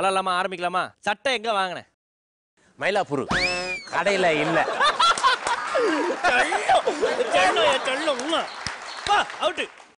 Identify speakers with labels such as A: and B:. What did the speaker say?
A: விளாட்லாமா ஆரம்பிக்கலாமா சட்டை எங்கே வாங்கினேன்
B: மயிலாப்பூர் கடையில் இல்லை
C: அவுட்டு